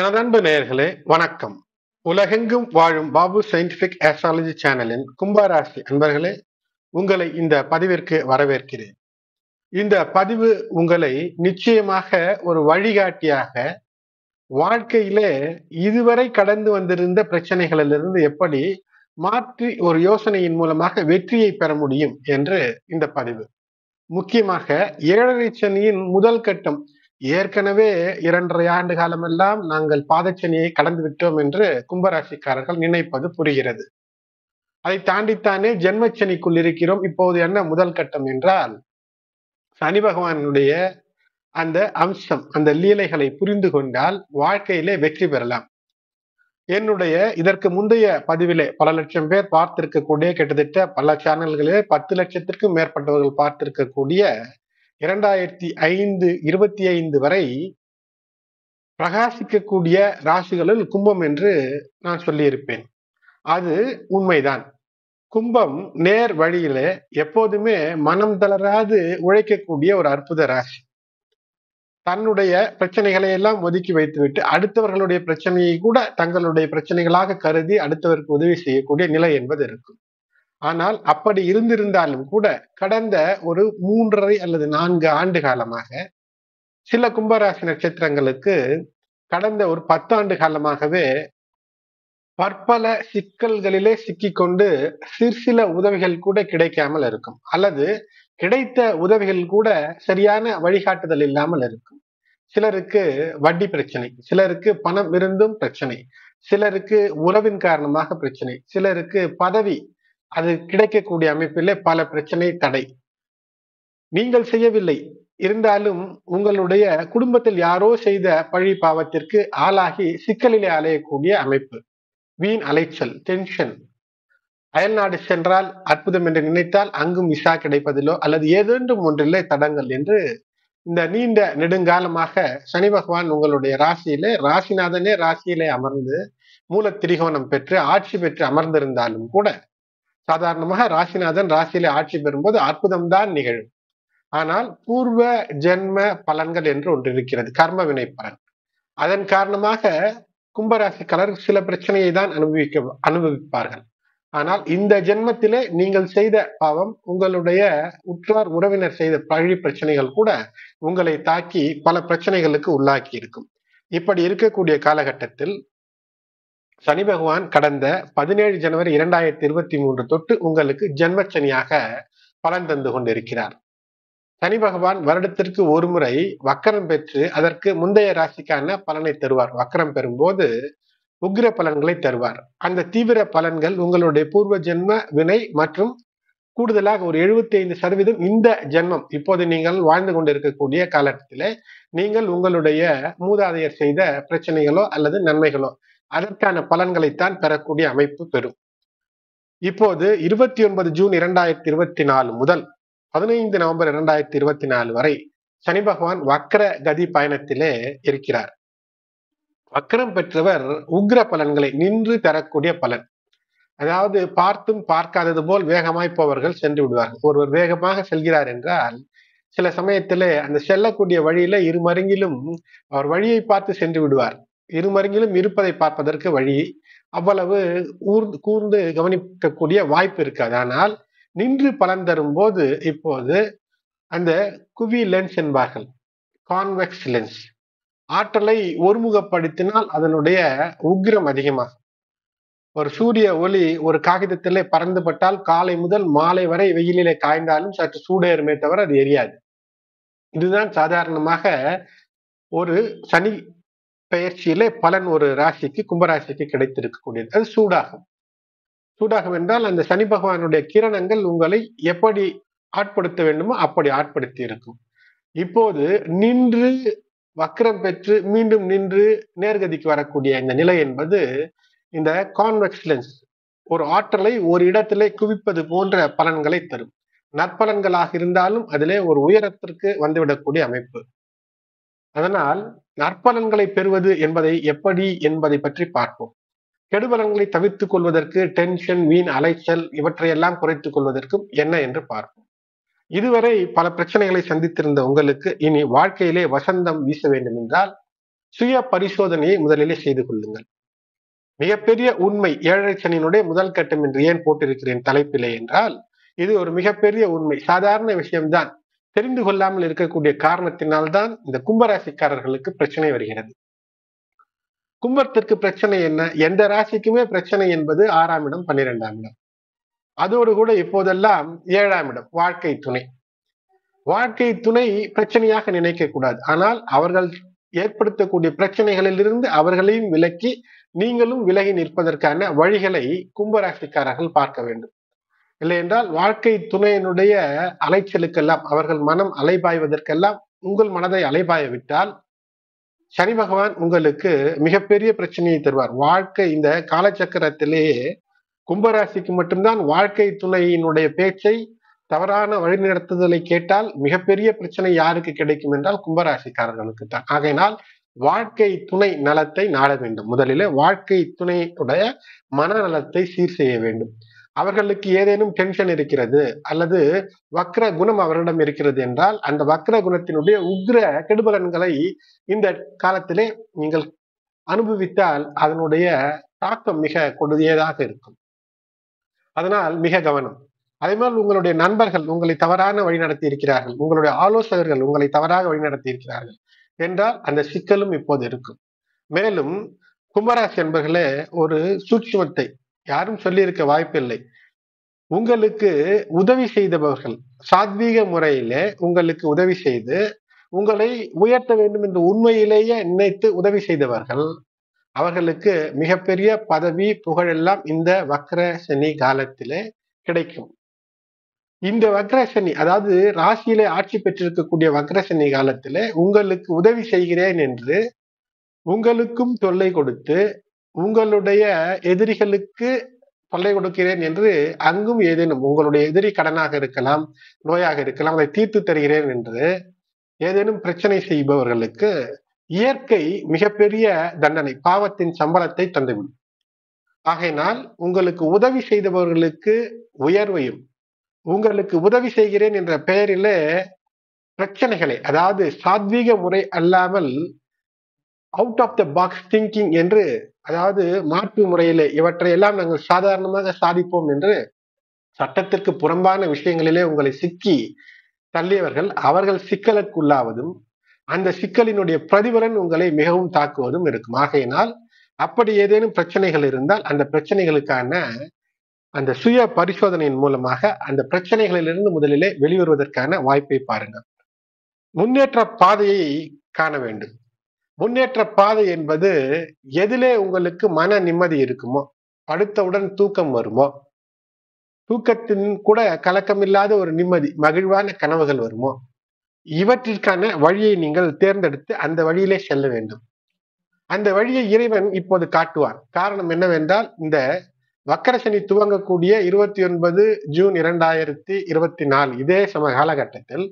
எனதன்பு நேர்களே வணக்கம் உலகெங்கும் வாழும் பாபு சயின்டிபிக் ஆஸ்ட்ராலஜி சேனலின் கும்பராசி அன்பர்களே உங்களை இந்த பதிவிற்கு வரவேற்கிறேன் இந்த பதிவு உங்களை நிச்சயமாக ஒரு வழிகாட்டியாக வாழ்க்கையிலே இதுவரை கடந்து வந்திருந்த பிரச்சனைகளிலிருந்து எப்படி மாற்றி ஒரு யோசனையின் மூலமாக வெற்றியை பெற முடியும் என்று இந்த பதிவு முக்கியமாக ஏழரை சனியின் முதல் கட்டம் ஏற்கனவே இரண்டரை ஆண்டு காலமெல்லாம் நாங்கள் பாதச்சனியை கடந்து விட்டோம் என்று கும்பராசிக்காரர்கள் நினைப்பது புரிகிறது அதை தாண்டித்தானே ஜென்மச்சனிக்குள் இருக்கிறோம் இப்போது என்ன முதல் கட்டம் என்றால் சனி பகவானுடைய அந்த அம்சம் அந்த லீலைகளை புரிந்து கொண்டால் வாழ்க்கையிலே வெற்றி பெறலாம் என்னுடைய இதற்கு முந்தைய பதிவிலே பல லட்சம் பேர் பார்த்திருக்கக்கூடிய கிட்டத்தட்ட பல சேனல்களே பத்து லட்சத்திற்கும் மேற்பட்டவர்கள் பார்த்திருக்கக்கூடிய இரண்டாயிரத்தி ஐந்து இருபத்தி ஐந்து வரை பிரகாசிக்கக்கூடிய ராசிகளில் கும்பம் என்று நான் சொல்லியிருப்பேன் அது உண்மைதான் கும்பம் நேர் வழியில எப்போதுமே மனம் தளராது உழைக்கக்கூடிய ஒரு அற்புத ராசி தன்னுடைய பிரச்சனைகளை எல்லாம் ஒதுக்கி வைத்துவிட்டு அடுத்தவர்களுடைய பிரச்சனையை கூட தங்களுடைய பிரச்சனைகளாக கருதி அடுத்தவருக்கு உதவி செய்யக்கூடிய நிலை என்பது இருக்கும் ஆனால் அப்படி இருந்திருந்தாலும் கூட கடந்த ஒரு மூன்றரை அல்லது நான்கு ஆண்டு காலமாக சில கும்பராசி நட்சத்திரங்களுக்கு கடந்த ஒரு பத்தாண்டு காலமாகவே பற்பல சிக்கல்களிலே சிக்கிக்கொண்டு சிற்சில உதவிகள் கூட கிடைக்காமல் இருக்கும் அல்லது கிடைத்த உதவிகள் கூட சரியான வழிகாட்டுதல் இல்லாமல் இருக்கும் சிலருக்கு வட்டி பிரச்சனை சிலருக்கு பணம் இருந்தும் பிரச்சனை சிலருக்கு உறவின் காரணமாக பிரச்சனை சிலருக்கு பதவி அது கிடைக்கக்கூடிய அமைப்பில் பல பிரச்சனை தடை நீங்கள் செய்யவில்லை இருந்தாலும் உங்களுடைய குடும்பத்தில் யாரோ செய்த பழி பாவத்திற்கு ஆளாகி சிக்கலிலே அலையக்கூடிய அமைப்பு வீண் அலைச்சல் டென்ஷன் அயல்நாடு சென்றால் அற்புதம் என்று நினைத்தால் அங்கும் விசா கிடைப்பதிலோ அல்லது ஏதேண்டும் ஒன்றில்லை தடங்கள் என்று இந்த நீண்ட நெடுங்காலமாக சனி பகவான் உங்களுடைய ராசியிலே ராசிநாதனே ராசியிலே அமர்ந்து மூல திரிகோணம் பெற்று ஆட்சி பெற்று அமர்ந்திருந்தாலும் கூட சாதாரணமாக ராசிநாதன் ராசியில ஆட்சி பெறும்போது அற்புதம் தான் நிகழும் ஆனால் பூர்வ ஜென்ம பலன்கள் என்று ஒன்று இருக்கிறது கர்ம வினை பலன் அதன் காரணமாக கும்பராசிக்காரர் சில பிரச்சனையை தான் அனுபவிக்க அனுபவிப்பார்கள் ஆனால் இந்த ஜென்மத்திலே நீங்கள் செய்த பாவம் உங்களுடைய உற்றார் உறவினர் செய்த பழி பிரச்சனைகள் கூட உங்களை தாக்கி பல பிரச்சனைகளுக்கு உள்ளாக்கி இருக்கும் இப்படி இருக்கக்கூடிய காலகட்டத்தில் சனி பகவான் கடந்த பதினேழு ஜனவரி இரண்டாயிரத்தி இருபத்தி மூன்று தொட்டு உங்களுக்கு ஜென்மச்சனியாக பலன் தந்து கொண்டிருக்கிறார் சனி பகவான் வருடத்திற்கு ஒரு முறை வக்கரம் பெற்று அதற்கு முந்தைய ராசிக்கான பலனை தருவார் வக்கரம் பெறும்போது உக்ர பலன்களை தருவார் அந்த தீவிர பலன்கள் உங்களுடைய பூர்வ ஜென்ம வினை மற்றும் கூடுதலாக ஒரு எழுபத்தி ஐந்து சதவீதம் இந்த ஜென்மம் இப்போது நீங்கள் வாழ்ந்து கொண்டிருக்கக்கூடிய காலகட்டத்திலே நீங்கள் உங்களுடைய மூதாதையர் செய்த பிரச்சனைகளோ அல்லது நன்மைகளோ அதற்கான பலன்களைத்தான் பெறக்கூடிய அமைப்பு பெறும் இப்போது இருபத்தி ஒன்பது ஜூன் இரண்டாயிரத்தி இருபத்தி நாலு முதல் பதினைந்து நவம்பர் இரண்டாயிரத்தி இருபத்தி நாலு வரை சனி பகவான் வக்கர கதி பயணத்திலே இருக்கிறார் வக்கரம் பெற்றவர் உக்ர பலன்களை நின்று தரக்கூடிய பலன் அதாவது பார்த்தும் பார்க்காதது போல் வேகமாய் போவர்கள் சென்று விடுவார்கள் ஒருவர் வேகமாக செல்கிறார் என்றால் சில சமயத்திலே அந்த செல்லக்கூடிய வழியில இரு மருங்கிலும் அவர் வழியை பார்த்து சென்று விடுவார் இருமருங்கிலும் இருப்பதை பார்ப்பதற்கு வழி அவ்வளவு ஊர்ந்து கூர்ந்து கவனிக்கக்கூடிய வாய்ப்பு இருக்காது ஆனால் நின்று பலன் தரும் போது இப்போது அந்த குவி லென்ஸ் என்பார்கள் கான்வெக்ஸ் லென்ஸ் ஆற்றலை ஒருமுகப்படுத்தினால் அதனுடைய உக்ரம் அதிகமாகும் ஒரு சூரிய ஒளி ஒரு காகிதத்திலே பறந்துபட்டால் காலை முதல் மாலை வரை வெயிலிலே காய்ந்தாலும் சற்று சூடேறுமே தவிர அது எரியாது இதுதான் சாதாரணமாக ஒரு சனி பெயர்ச்சியிலே பலன் ஒரு ராசிக்கு கும்பராசிக்கு கிடைத்திருக்கக்கூடியது அது சூடாகும் சூடாகும் என்றால் அந்த சனி பகவானுடைய கிரணங்கள் உங்களை எப்படி ஆட்படுத்த வேண்டுமோ அப்படி ஆட்படுத்தி இருக்கும் இப்போது நின்று வக்கரம் பெற்று மீண்டும் நின்று நேர்கதிக்கு வரக்கூடிய இந்த நிலை என்பது இந்த கான்வெக்ஸ்லன்ஸ் ஒரு ஆற்றலை ஒரு இடத்திலே குவிப்பது போன்ற பலன்களை தரும் நற்பலன்களாக இருந்தாலும் அதிலே ஒரு உயரத்திற்கு வந்துவிடக்கூடிய அமைப்பு அதனால் நற்பலன்களை பெறுவது என்பதை எப்படி என்பதை பற்றி பார்ப்போம் கெடுபலன்களை தவிர்த்துக் கொள்வதற்கு டென்ஷன் மீன் அலைச்சல் இவற்றையெல்லாம் குறைத்துக் கொள்வதற்கும் என்ன என்று பார்ப்போம் இதுவரை பல பிரச்சனைகளை சந்தித்திருந்த உங்களுக்கு இனி வாழ்க்கையிலே வசந்தம் வீச வேண்டும் என்றால் சுய பரிசோதனையை முதலிலே செய்து கொள்ளுங்கள் மிகப்பெரிய உண்மை ஏழரை சனியினுடைய முதல் கட்டம் என்று ஏன் போட்டிருக்கிறேன் தலைப்பிலே என்றால் இது ஒரு மிகப்பெரிய உண்மை சாதாரண விஷயம்தான் தெரிந்து கொள்ளாமல் இருக்கக்கூடிய காரணத்தினால்தான் இந்த கும்பராசிக்காரர்களுக்கு பிரச்சனை வருகிறது கும்பத்திற்கு பிரச்சனை என்ன எந்த ராசிக்குமே பிரச்சனை என்பது ஆறாம் இடம் பன்னிரெண்டாம் இடம் அதோடு கூட இப்போதெல்லாம் ஏழாம் இடம் வாழ்க்கை துணை வாழ்க்கை துணை பிரச்சனையாக நினைக்க கூடாது ஆனால் அவர்கள் ஏற்படுத்தக்கூடிய பிரச்சனைகளிலிருந்து அவர்களையும் விலக்கி நீங்களும் விலகி நிற்பதற்கான வழிகளை கும்பராசிக்காரர்கள் பார்க்க வேண்டும் இல்லை என்றால் வாழ்க்கை துணையினுடைய அலைச்சலுக்கெல்லாம் அவர்கள் மனம் அலைபாய்வதற்கெல்லாம் உங்கள் மனதை அலைபாய விட்டால் சனி பகவான் உங்களுக்கு மிகப்பெரிய பிரச்சனையை தருவார் வாழ்க்கை இந்த காலச்சக்கரத்திலேயே கும்பராசிக்கு மட்டும்தான் வாழ்க்கை துணையினுடைய பேச்சை தவறான வழிநடத்துதலை கேட்டால் மிகப்பெரிய பிரச்சனை யாருக்கு கிடைக்கும் என்றால் கும்பராசிக்காரர்களுக்கு தான் ஆகையினால் வாழ்க்கை துணை நலத்தை நாட வேண்டும் முதலில் வாழ்க்கை துணையுடைய மனநலத்தை சீர் செய்ய வேண்டும் அவர்களுக்கு ஏதேனும் டென்ஷன் இருக்கிறது அல்லது வக்ர குணம் அவரிடம் இருக்கிறது என்றால் அந்த வக்ர குணத்தினுடைய உக்ர கெடுபலன்களை இந்த காலத்திலே நீங்கள் அனுபவித்தால் அதனுடைய தாக்கம் மிக கொடியதாக இருக்கும் அதனால் மிக கவனம் அதே மாதிரி உங்களுடைய நண்பர்கள் உங்களை தவறான வழி நடத்தி இருக்கிறார்கள் உங்களுடைய ஆலோசகர்கள் உங்களை தவறாக வழி நடத்தி இருக்கிறார்கள் என்றால் அந்த சிக்கலும் இப்போது இருக்கும் மேலும் கும்பராசி என்பர்களே ஒரு சூட்சுமத்தை யாரும் சொல்லியிருக்க வாய்ப்பில்லை உங்களுக்கு உதவி செய்தவர்கள் சாத்வீக முறையிலே உங்களுக்கு உதவி செய்து உங்களை உயர்த்த வேண்டும் என்று உண்மையிலேயே நினைத்து உதவி செய்தவர்கள் அவர்களுக்கு மிகப்பெரிய பதவி புகழெல்லாம் இந்த வக்ர சனி காலத்திலே கிடைக்கும் இந்த சனி அதாவது ராசியிலே ஆட்சி பெற்றிருக்கக்கூடிய சனி காலத்திலே உங்களுக்கு உதவி செய்கிறேன் என்று உங்களுக்கும் தொல்லை கொடுத்து உங்களுடைய எதிரிகளுக்கு தொல்லை கொடுக்கிறேன் என்று அங்கும் ஏதேனும் உங்களுடைய எதிரி கடனாக இருக்கலாம் நோயாக இருக்கலாம் அதை தீர்த்து தருகிறேன் என்று ஏதேனும் பிரச்சனை செய்பவர்களுக்கு இயற்கை மிகப்பெரிய தண்டனை பாவத்தின் சம்பளத்தை தந்துவிடும் ஆகையினால் உங்களுக்கு உதவி செய்தவர்களுக்கு உயர்வையும் உங்களுக்கு உதவி செய்கிறேன் என்ற பெயரிலே பிரச்சனைகளை அதாவது சாத்வீக முறை அல்லாமல் out of the box thinking என்று அதாவது மாற்று முறையிலே இவற்றையெல்லாம் நாங்கள் சாதாரணமாக சாதிப்போம் என்று சட்டத்திற்கு புறம்பான விஷயங்களிலே உங்களை சிக்கி தள்ளியவர்கள் அவர்கள் சிக்கலுக்குள்ளாவதும் அந்த சிக்கலினுடைய பிரதிபலன் உங்களை மிகவும் தாக்குவதும் இருக்கும் ஆகையினால் அப்படி ஏதேனும் பிரச்சனைகள் இருந்தால் அந்த பிரச்சனைகளுக்கான அந்த சுய பரிசோதனையின் மூலமாக அந்த பிரச்சனைகளிலிருந்து முதலிலே வெளிவருவதற்கான வாய்ப்பை பாருங்கள் முன்னேற்ற பாதையை காண வேண்டும் முன்னேற்ற பாதை என்பது எதிலே உங்களுக்கு மன நிம்மதி இருக்குமோ படுத்தவுடன் தூக்கம் வருமோ தூக்கத்தின் கூட கலக்கமில்லாத ஒரு நிம்மதி மகிழ்வான கனவுகள் வருமோ இவற்றிற்கான வழியை நீங்கள் தேர்ந்தெடுத்து அந்த வழியிலே செல்ல வேண்டும் அந்த வழியை இறைவன் இப்போது காட்டுவார் காரணம் என்னவென்றால் இந்த வக்கரசனி துவங்கக்கூடிய இருபத்தி ஒன்பது ஜூன் இரண்டாயிரத்தி இருபத்தி நாலு இதே சம காலகட்டத்தில்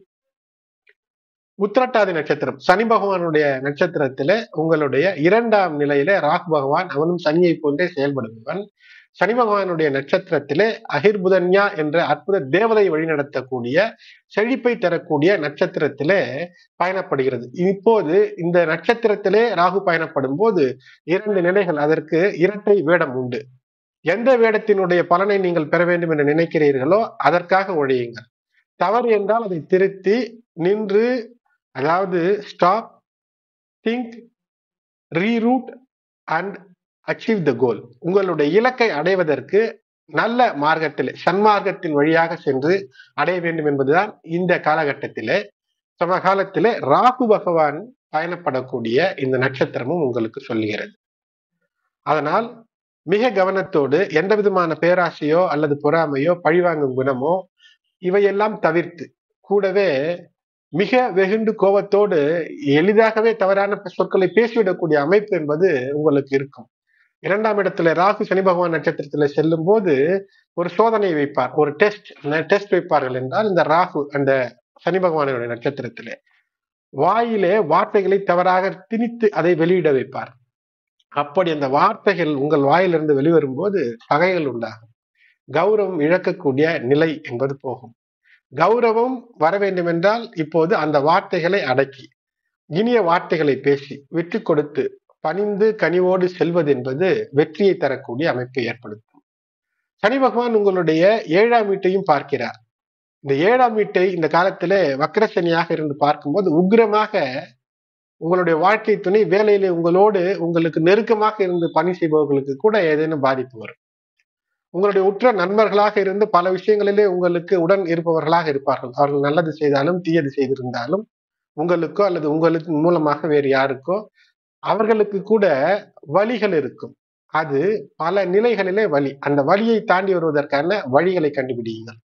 உத்திரட்டாதி நட்சத்திரம் சனி பகவானுடைய நட்சத்திரத்தில உங்களுடைய இரண்டாம் நிலையில ராகு பகவான் அவனும் சனியை போன்றே செயல்படுபவன் சனி பகவானுடைய நட்சத்திரத்திலே அகிர்புதன்யா என்ற அற்புத தேவதை வழிநடத்தக்கூடிய செழிப்பை தரக்கூடிய நட்சத்திரத்திலே பயணப்படுகிறது இப்போது இந்த நட்சத்திரத்திலே ராகு பயணப்படும் போது இரண்டு நிலைகள் அதற்கு இரட்டை வேடம் உண்டு எந்த வேடத்தினுடைய பலனை நீங்கள் பெற வேண்டும் என்று நினைக்கிறீர்களோ அதற்காக ஒழியுங்கள் தவறு என்றால் அதை திருத்தி நின்று அதாவது stop think reroute and achieve the goal உங்களுடைய இலக்கை அடைவதற்கு நல்ல மார்க்கத்தில் சன்மார்க்கத்தின் வழியாக சென்று அடைய வேண்டும் என்பதுதான் இந்த காலகட்டத்திலே சமகாலத்திலே ராகு பகவான் பயணப்படக்கூடிய இந்த நட்சத்திரமும் உங்களுக்கு சொல்லுகிறது அதனால் மிக கவனத்தோடு எந்த விதமான பேராசையோ அல்லது பொறாமையோ பழிவாங்கும் குணமோ இவையெல்லாம் தவிர்த்து கூடவே மிக வெகுண்டு கோபத்தோடு எளிதாகவே தவறான சொற்களை பேசிவிடக்கூடிய அமைப்பு என்பது உங்களுக்கு இருக்கும் இரண்டாம் இடத்துல ராகு சனி பகவான் நட்சத்திரத்துல செல்லும் போது ஒரு சோதனை வைப்பார் ஒரு டெஸ்ட் டெஸ்ட் வைப்பார்கள் என்றால் இந்த ராகு அந்த சனி பகவானுடைய நட்சத்திரத்திலே வாயிலே வார்த்தைகளை தவறாக திணித்து அதை வெளியிட வைப்பார் அப்படி அந்த வார்த்தைகள் உங்கள் வாயிலிருந்து வெளிவரும் போது பகைகள் உண்டாகும் கௌரவம் இழக்கக்கூடிய நிலை என்பது போகும் கௌரவம் வர வேண்டும் என்றால் இப்போது அந்த வார்த்தைகளை அடக்கி இனிய வார்த்தைகளை பேசி வெற்றி கொடுத்து பணிந்து கனிவோடு செல்வது என்பது வெற்றியை தரக்கூடிய அமைப்பை ஏற்படுத்தும் சனி பகவான் உங்களுடைய ஏழாம் வீட்டையும் பார்க்கிறார் இந்த ஏழாம் வீட்டை இந்த காலத்துல வக்கரசனியாக இருந்து பார்க்கும்போது உக்ரமாக உங்களுடைய வாழ்க்கை துணை வேலையில உங்களோடு உங்களுக்கு நெருக்கமாக இருந்து பணி செய்பவர்களுக்கு கூட ஏதேனும் பாதிப்பு வரும் உங்களுடைய உற்ற நண்பர்களாக இருந்து பல விஷயங்களிலே உங்களுக்கு உடன் இருப்பவர்களாக இருப்பார்கள் அவர்கள் நல்லது செய்தாலும் தீயது செய்திருந்தாலும் உங்களுக்கோ அல்லது உங்களுக்கு மூலமாக வேறு யாருக்கோ அவர்களுக்கு கூட வழிகள் இருக்கும் அது பல நிலைகளிலே வழி அந்த வழியை தாண்டி வருவதற்கான வழிகளை கண்டுபிடியுங்கள்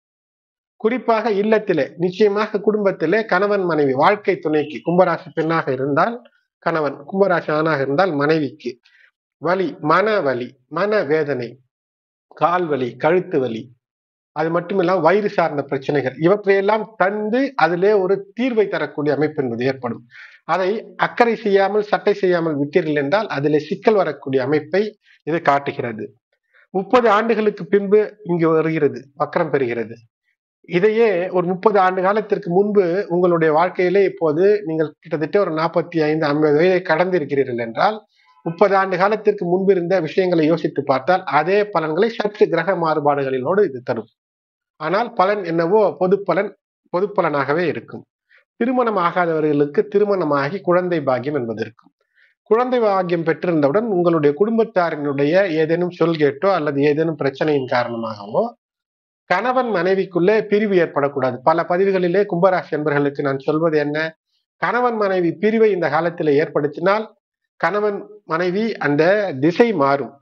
குறிப்பாக இல்லத்திலே நிச்சயமாக குடும்பத்திலே கணவன் மனைவி வாழ்க்கை துணைக்கு கும்பராசி பெண்ணாக இருந்தால் கணவன் கும்பராசி ஆணாக இருந்தால் மனைவிக்கு வலி மன வலி மன வேதனை கால் வலி கழுத்து வலி அது மட்டும் இல்லாமல் வயிறு சார்ந்த பிரச்சனைகள் இவற்றையெல்லாம் தந்து அதிலே ஒரு தீர்வை தரக்கூடிய அமைப்பு என்பது ஏற்படும் அதை அக்கறை செய்யாமல் சட்டை செய்யாமல் விட்டீர்கள் என்றால் அதிலே சிக்கல் வரக்கூடிய அமைப்பை இது காட்டுகிறது முப்பது ஆண்டுகளுக்கு பின்பு இங்கு வருகிறது வக்கரம் பெறுகிறது இதையே ஒரு முப்பது ஆண்டு காலத்திற்கு முன்பு உங்களுடைய வாழ்க்கையிலே இப்போது நீங்கள் கிட்டத்தட்ட ஒரு நாற்பத்தி ஐந்து ஐம்பது வயதை கடந்திருக்கிறீர்கள் என்றால் முப்பது ஆண்டு காலத்திற்கு முன்பு இருந்த விஷயங்களை யோசித்து பார்த்தால் அதே பலன்களை சற்று கிரக மாறுபாடுகளினோடு இது தரும் ஆனால் பலன் என்னவோ பொது பலன் பொது பலனாகவே இருக்கும் திருமணம் ஆகாதவர்களுக்கு திருமணமாகி குழந்தை பாக்கியம் என்பது இருக்கும் குழந்தை பாக்கியம் பெற்றிருந்தவுடன் உங்களுடைய குடும்பத்தாரினுடைய ஏதேனும் சொல் கேட்டோ அல்லது ஏதேனும் பிரச்சனையின் காரணமாகவோ கணவன் மனைவிக்குள்ளே பிரிவு ஏற்படக்கூடாது பல பதிவுகளிலே கும்பராசி என்பர்களுக்கு நான் சொல்வது என்ன கணவன் மனைவி பிரிவை இந்த காலத்தில் ஏற்படுத்தினால் கணவன் மனைவி அந்த திசை மாறும்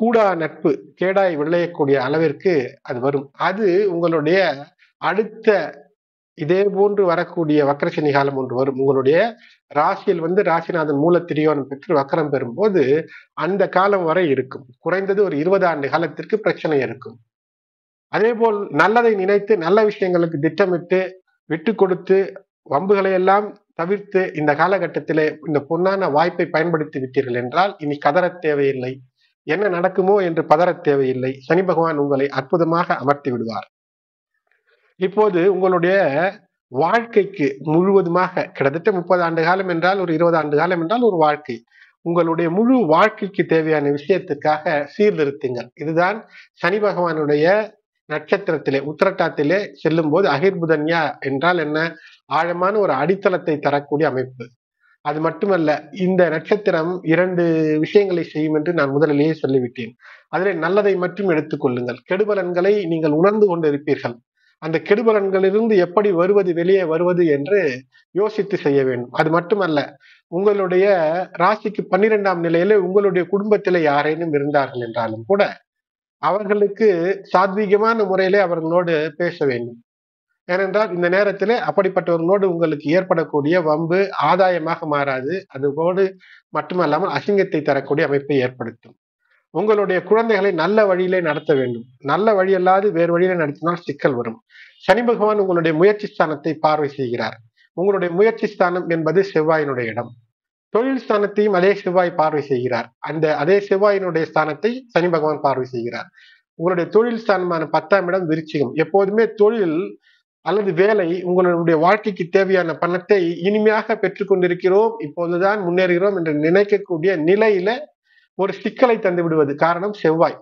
கூடா நட்பு கேடாய் விளையக்கூடிய அளவிற்கு அது வரும் அது உங்களுடைய அடுத்த இதே போன்று வரக்கூடிய வக்கரசனி காலம் ஒன்று வரும் உங்களுடைய ராசியில் வந்து ராசிநாதன் மூல திரியோனம் பெற்று வக்கரம் பெறும்போது அந்த காலம் வரை இருக்கும் குறைந்தது ஒரு இருபது ஆண்டு காலத்திற்கு பிரச்சனை இருக்கும் அதே போல் நல்லதை நினைத்து நல்ல விஷயங்களுக்கு திட்டமிட்டு விட்டு கொடுத்து வம்புகளை எல்லாம் தவிர்த்து இந்த காலகட்டத்திலே இந்த பொன்னான வாய்ப்பை பயன்படுத்தி விட்டீர்கள் என்றால் இனி கதற தேவையில்லை என்ன நடக்குமோ என்று பதற தேவையில்லை சனி பகவான் உங்களை அற்புதமாக அமர்த்தி விடுவார் இப்போது உங்களுடைய வாழ்க்கைக்கு முழுவதுமாக கிட்டத்தட்ட முப்பது ஆண்டு காலம் என்றால் ஒரு இருபது ஆண்டு காலம் என்றால் ஒரு வாழ்க்கை உங்களுடைய முழு வாழ்க்கைக்கு தேவையான விஷயத்திற்காக சீர்திருத்துங்கள் இதுதான் சனி பகவானுடைய நட்சத்திரத்திலே உத்திரட்டாத்திலே செல்லும் போது அகிர்புதன்யா என்றால் என்ன ஆழமான ஒரு அடித்தளத்தை தரக்கூடிய அமைப்பு அது மட்டுமல்ல இந்த நட்சத்திரம் இரண்டு விஷயங்களை செய்யும் என்று நான் முதலிலேயே சொல்லிவிட்டேன் அதிலே நல்லதை மட்டும் எடுத்துக்கொள்ளுங்கள் கெடுபலன்களை நீங்கள் உணர்ந்து கொண்டிருப்பீர்கள் அந்த கெடுபலன்களிலிருந்து எப்படி வருவது வெளியே வருவது என்று யோசித்து செய்ய வேண்டும் அது மட்டுமல்ல உங்களுடைய ராசிக்கு பன்னிரெண்டாம் நிலையிலே உங்களுடைய குடும்பத்தில யாரேனும் இருந்தார்கள் என்றாலும் கூட அவர்களுக்கு சாத்வீகமான முறையிலே அவர்களோடு பேச வேண்டும் ஏனென்றால் இந்த நேரத்திலே அப்படிப்பட்டவர்களோடு உங்களுக்கு ஏற்படக்கூடிய வம்பு ஆதாயமாக மாறாது அதுபோடு மட்டுமல்லாமல் அசிங்கத்தை தரக்கூடிய அமைப்பை ஏற்படுத்தும் உங்களுடைய குழந்தைகளை நல்ல வழியிலே நடத்த வேண்டும் நல்ல வழி அல்லாது வேறு வழியிலே நடத்தினால் சிக்கல் வரும் சனி பகவான் உங்களுடைய முயற்சி ஸ்தானத்தை பார்வை செய்கிறார் உங்களுடைய முயற்சி ஸ்தானம் என்பது செவ்வாயினுடைய இடம் தொழில் ஸ்தானத்தையும் அதே செவ்வாய் பார்வை செய்கிறார் அந்த அதே செவ்வாயினுடைய ஸ்தானத்தை சனி பகவான் பார்வை செய்கிறார் உங்களுடைய தொழில் ஸ்தானமான பத்தாம் இடம் விருச்சிகம் எப்போதுமே தொழில் அல்லது வேலை உங்களுடைய வாழ்க்கைக்கு தேவையான பணத்தை இனிமையாக பெற்றுக்கொண்டிருக்கிறோம் இப்போதுதான் முன்னேறுகிறோம் என்று நினைக்கக்கூடிய நிலையில ஒரு சிக்கலை தந்து விடுவது காரணம் செவ்வாய்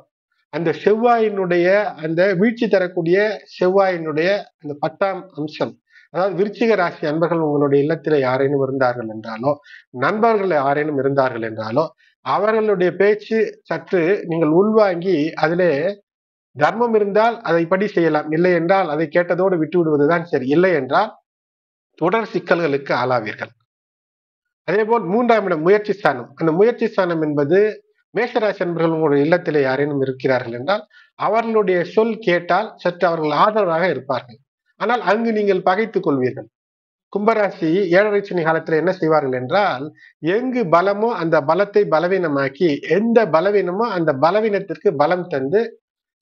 அந்த செவ்வாயினுடைய அந்த வீழ்ச்சி தரக்கூடிய செவ்வாயினுடைய அந்த பத்தாம் அம்சம் அதாவது விருச்சிக ராசி அன்பர்கள் உங்களுடைய இல்லத்தில் யாரேனும் இருந்தார்கள் என்றாலோ நண்பர்கள் யாரேனும் இருந்தார்கள் என்றாலோ அவர்களுடைய பேச்சு சற்று நீங்கள் உள்வாங்கி அதிலே தர்மம் இருந்தால் அதை படி செய்யலாம் இல்லை என்றால் அதை கேட்டதோடு விட்டு விடுவதுதான் சரி இல்லை என்றால் தொடர் சிக்கல்களுக்கு ஆளாவீர்கள் அதே போல் மூன்றாம் இடம் முயற்சி ஸ்தானம் அந்த முயற்சி ஸ்தானம் என்பது மேசராசி நண்பர்கள் உங்களுடைய யாரேனும் இருக்கிறார்கள் என்றால் அவர்களுடைய சொல் கேட்டால் சற்று அவர்கள் ஆதரவாக இருப்பார்கள் ஆனால் அங்கு நீங்கள் பகைத்துக் கொள்வீர்கள் கும்பராசி ஏழரை சனி காலத்தில் என்ன செய்வார்கள் என்றால் எங்கு பலமோ அந்த பலத்தை பலவீனமாக்கி எந்த பலவீனமோ அந்த பலவீனத்திற்கு பலம் தந்து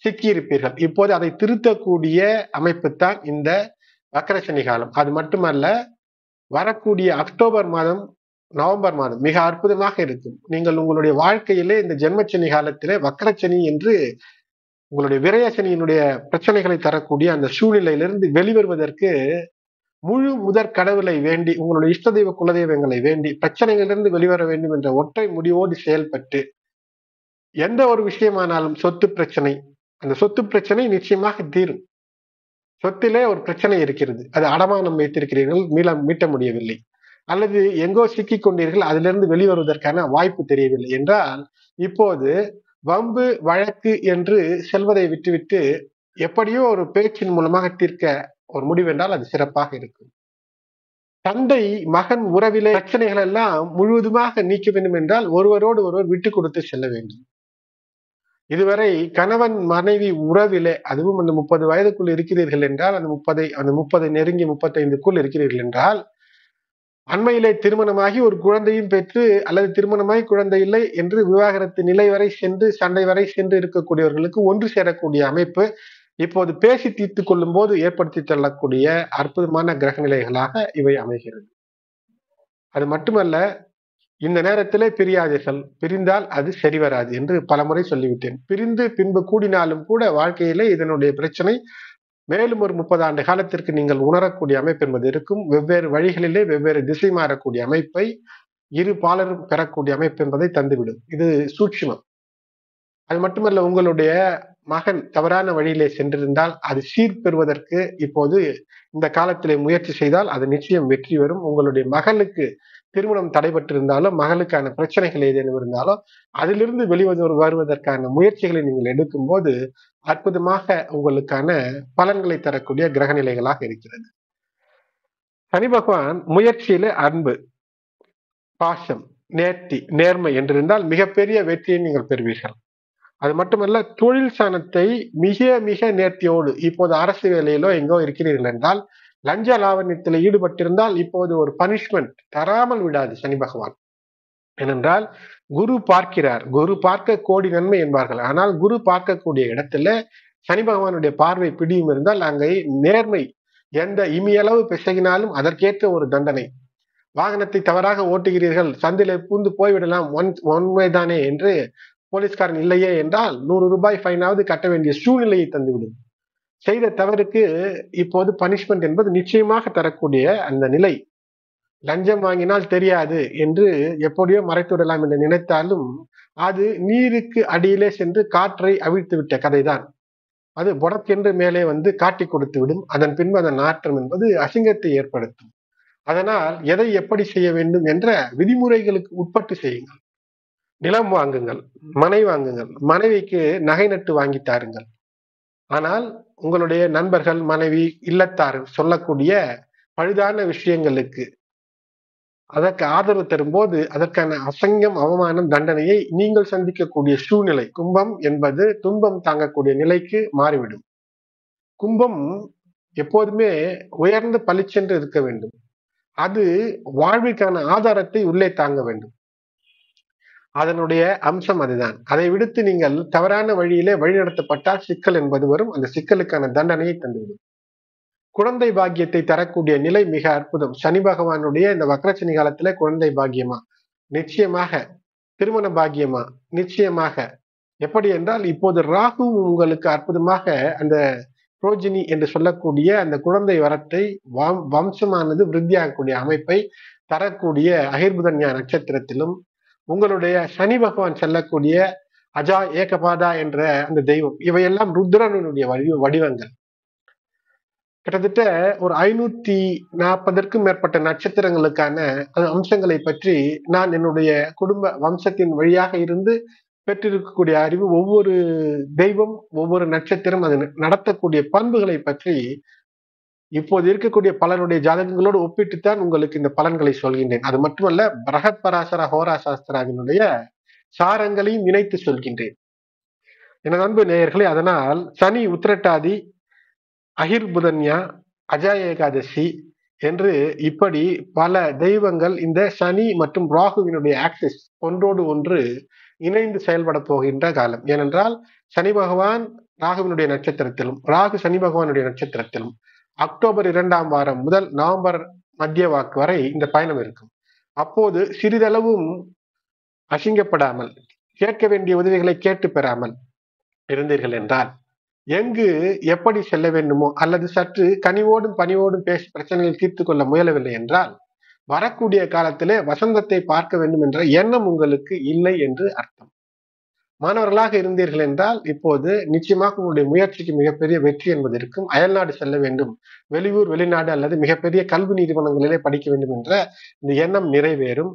சிக்கியிருப்பீர்கள் இப்போது அதை திருத்தக்கூடிய அமைப்பு தான் இந்த வக்கர சனி காலம் அது மட்டுமல்ல வரக்கூடிய அக்டோபர் மாதம் நவம்பர் மாதம் மிக அற்புதமாக இருக்கும் நீங்கள் உங்களுடைய வாழ்க்கையிலே இந்த ஜென்மச்சனி காலத்திலே வக்கரச்சனி என்று உங்களுடைய விரயசனியினுடைய பிரச்சனைகளை தரக்கூடிய அந்த சூழ்நிலையிலிருந்து வெளிவருவதற்கு முழு முதற் கடவுளை வேண்டி உங்களுடைய இஷ்ட தெய்வ குலதெய்வங்களை வேண்டி பிரச்சனைகளிலிருந்து வெளிவர வேண்டும் என்ற ஒற்றை முடிவோடு செயல்பட்டு எந்த ஒரு விஷயமானாலும் சொத்து பிரச்சனை அந்த சொத்து பிரச்சனை நிச்சயமாக தீரும் சொத்திலே ஒரு பிரச்சனை இருக்கிறது அது அடமானம் வைத்திருக்கிறீர்கள் மீள மீட்ட முடியவில்லை அல்லது எங்கோ சிக்கி கொண்டீர்கள் அதிலிருந்து வெளிவருவதற்கான வாய்ப்பு தெரியவில்லை என்றால் இப்போது வம்பு வழக்கு என்று செல்வதை விட்டுவிட்டு எப்படியோ ஒரு பேச்சின் மூலமாக தீர்க்க ஒரு முடிவென்றால் அது சிறப்பாக இருக்கும் தந்தை மகன் உறவிலே பிரச்சனைகள் எல்லாம் முழுவதுமாக நீக்க வேண்டும் என்றால் ஒருவரோடு ஒருவர் விட்டு கொடுத்து செல்ல வேண்டும் இதுவரை கணவன் மனைவி உறவிலே அதுவும் அந்த முப்பது வயதுக்குள் இருக்கிறீர்கள் என்றால் அந்த முப்பதை அந்த முப்பது நெருங்கி முப்பத்தைந்துக்குள் இருக்கிறீர்கள் என்றால் அண்மையிலே திருமணமாகி ஒரு குழந்தையும் பெற்று அல்லது திருமணமாகி குழந்தை இல்லை என்று விவாகரத்து நிலை வரை சென்று சண்டை வரை சென்று இருக்கக்கூடியவர்களுக்கு ஒன்று சேரக்கூடிய அமைப்பு இப்போது பேசி தீர்த்து கொள்ளும் போது ஏற்படுத்தி தள்ளக்கூடிய அற்புதமான கிரக நிலைகளாக இவை அமைகிறது அது மட்டுமல்ல இந்த நேரத்திலே பிரியாதீர்கள் பிரிந்தால் அது சரிவராது என்று பலமுறை சொல்லிவிட்டேன் பிரிந்து பின்பு கூடினாலும் கூட வாழ்க்கையிலே இதனுடைய பிரச்சனை மேலும் ஒரு முப்பது ஆண்டு காலத்திற்கு நீங்கள் உணரக்கூடிய அமைப்பு என்பது இருக்கும் வெவ்வேறு வழிகளிலே வெவ்வேறு திசை மாறக்கூடிய அமைப்பை இரு பாலரும் பெறக்கூடிய அமைப்பு என்பதை தந்துவிடும் இது சூட்சுமம் அது மட்டுமல்ல உங்களுடைய மகன் தவறான வழியிலே சென்றிருந்தால் அது சீர் பெறுவதற்கு இப்போது இந்த காலத்திலே முயற்சி செய்தால் அது நிச்சயம் வெற்றி வரும் உங்களுடைய மகனுக்கு திருமணம் தடைபட்டிருந்தாலும் மகளுக்கான பிரச்சனைகள் ஏதேனும் இருந்தாலும் அதிலிருந்து வெளிவந்து வருவதற்கான முயற்சிகளை நீங்கள் எடுக்கும்போது அற்புதமாக உங்களுக்கான பலன்களை தரக்கூடிய கிரகநிலைகளாக இருக்கிறது சனி பகவான் முயற்சியில அன்பு பாசம் நேர்த்தி நேர்மை என்றிருந்தால் மிகப்பெரிய வெற்றியை நீங்கள் பெறுவீர்கள் அது மட்டுமல்ல தொழில் சாணத்தை மிக மிக நேர்த்தியோடு இப்போது அரசு வேலையிலோ எங்கோ இருக்கிறீர்கள் என்றால் லஞ்ச லாவண்யத்தில் ஈடுபட்டிருந்தால் இப்போது ஒரு பனிஷ்மெண்ட் தராமல் விடாது சனி பகவான் ஏனென்றால் குரு பார்க்கிறார் குரு பார்க்க கோடி நன்மை என்பார்கள் ஆனால் குரு பார்க்கக்கூடிய இடத்துல சனி பகவானுடைய பார்வை பிடியும் இருந்தால் அங்கே நேர்மை எந்த இமியளவு பிசகினாலும் அதற்கேற்ற ஒரு தண்டனை வாகனத்தை தவறாக ஓட்டுகிறீர்கள் சந்தில பூந்து போய்விடலாம் ஒன் ஒன்மைதானே என்று போலீஸ்காரன் இல்லையே என்றால் நூறு ரூபாய் ஃபைனாவது கட்ட வேண்டிய சூழ்நிலையை தந்துவிடும் செய்த தவறுக்கு இப்போது பனிஷ்மெண்ட் என்பது நிச்சயமாக தரக்கூடிய அந்த நிலை லஞ்சம் வாங்கினால் தெரியாது என்று எப்படியோ மறைத்துவிடலாம் என்று நினைத்தாலும் அது நீருக்கு அடியிலே சென்று காற்றை அவிழ்த்து விட்ட கதைதான் அது புடக்கென்று மேலே வந்து காட்டி கொடுத்து விடும் அதன் பின்பு அதன் நாற்றம் என்பது அசிங்கத்தை ஏற்படுத்தும் அதனால் எதை எப்படி செய்ய வேண்டும் என்ற விதிமுறைகளுக்கு உட்பட்டு செய்யுங்கள் நிலம் வாங்குங்கள் மனை வாங்குங்கள் மனைவிக்கு நகை நட்டு வாங்கி தாருங்கள் ஆனால் உங்களுடைய நண்பர்கள் மனைவி இல்லத்தார் சொல்லக்கூடிய பழுதான விஷயங்களுக்கு அதற்கு ஆதரவு தரும்போது அதற்கான அசங்கம் அவமானம் தண்டனையை நீங்கள் சந்திக்கக்கூடிய சூழ்நிலை கும்பம் என்பது துன்பம் தாங்கக்கூடிய நிலைக்கு மாறிவிடும் கும்பம் எப்போதுமே உயர்ந்து பளிச்சென்று இருக்க வேண்டும் அது வாழ்விற்கான ஆதாரத்தை உள்ளே தாங்க வேண்டும் அதனுடைய அம்சம் அதுதான் அதை விடுத்து நீங்கள் தவறான வழியிலே வழிநடத்தப்பட்டால் சிக்கல் என்பது வரும் அந்த சிக்கலுக்கான தண்டனையை தந்துவிடும் குழந்தை பாக்கியத்தை தரக்கூடிய நிலை மிக அற்புதம் சனி பகவானுடைய இந்த வக்ரசனி காலத்துல குழந்தை பாக்கியமா நிச்சயமாக திருமண பாக்கியமா நிச்சயமாக எப்படி என்றால் இப்போது ராகு உங்களுக்கு அற்புதமாக அந்த புரோஜினி என்று சொல்லக்கூடிய அந்த குழந்தை வரத்தை வம்சமானது விருத்தியாகக்கூடிய அமைப்பை தரக்கூடிய அகிர்புதன்யா நட்சத்திரத்திலும் உங்களுடைய சனி பகவான் செல்லக்கூடிய அஜா ஏகபாதா என்ற அந்த தெய்வம் இவையெல்லாம் ருத்ரனுடைய வடி வடிவங்கள் கிட்டத்தட்ட ஒரு ஐநூத்தி நாற்பதற்கும் மேற்பட்ட நட்சத்திரங்களுக்கான அம்சங்களை பற்றி நான் என்னுடைய குடும்ப வம்சத்தின் வழியாக இருந்து பெற்றிருக்கக்கூடிய அறிவு ஒவ்வொரு தெய்வம் ஒவ்வொரு நட்சத்திரம் அது நடத்தக்கூடிய பண்புகளை பற்றி இப்போது இருக்கக்கூடிய பலனுடைய ஜாதகங்களோடு ஒப்பிட்டுத்தான் உங்களுக்கு இந்த பலன்களை சொல்கின்றேன் அது மட்டுமல்ல பிரகத் பராசர ஹோரா சாஸ்திராவினுடைய சாரங்களையும் இணைத்து சொல்கின்றேன் எனது அன்பு நேயர்களே அதனால் சனி உத்திரட்டாதி அகிர் புதன்யா அஜாய ஏகாதசி என்று இப்படி பல தெய்வங்கள் இந்த சனி மற்றும் ராகுவினுடைய ஆக்சிஸ் ஒன்றோடு ஒன்று இணைந்து செயல்பட போகின்ற காலம் ஏனென்றால் சனி பகவான் ராகுவினுடைய நட்சத்திரத்திலும் ராகு சனி பகவானுடைய நட்சத்திரத்திலும் அக்டோபர் இரண்டாம் வாரம் முதல் நவம்பர் மத்திய வாக்கு வரை இந்த பயணம் இருக்கும் அப்போது சிறிதளவும் அசிங்கப்படாமல் கேட்க வேண்டிய உதவிகளை கேட்டு பெறாமல் இருந்தீர்கள் என்றால் எங்கு எப்படி செல்ல வேண்டுமோ அல்லது சற்று கனிவோடும் பணிவோடும் பேசி பிரச்சனைகள் தீர்த்து கொள்ள முயலவில்லை என்றால் வரக்கூடிய காலத்திலே வசந்தத்தை பார்க்க வேண்டும் என்ற எண்ணம் உங்களுக்கு இல்லை என்று அர்த்தம் மாணவர்களாக இருந்தீர்கள் என்றால் இப்போது நிச்சயமாக உங்களுடைய முயற்சிக்கு மிகப்பெரிய வெற்றி என்பது இருக்கும் அயல்நாடு செல்ல வேண்டும் வெளியூர் வெளிநாடு அல்லது மிகப்பெரிய கல்வி நிறுவனங்களிலே படிக்க வேண்டும் என்ற இந்த எண்ணம் நிறைவேறும்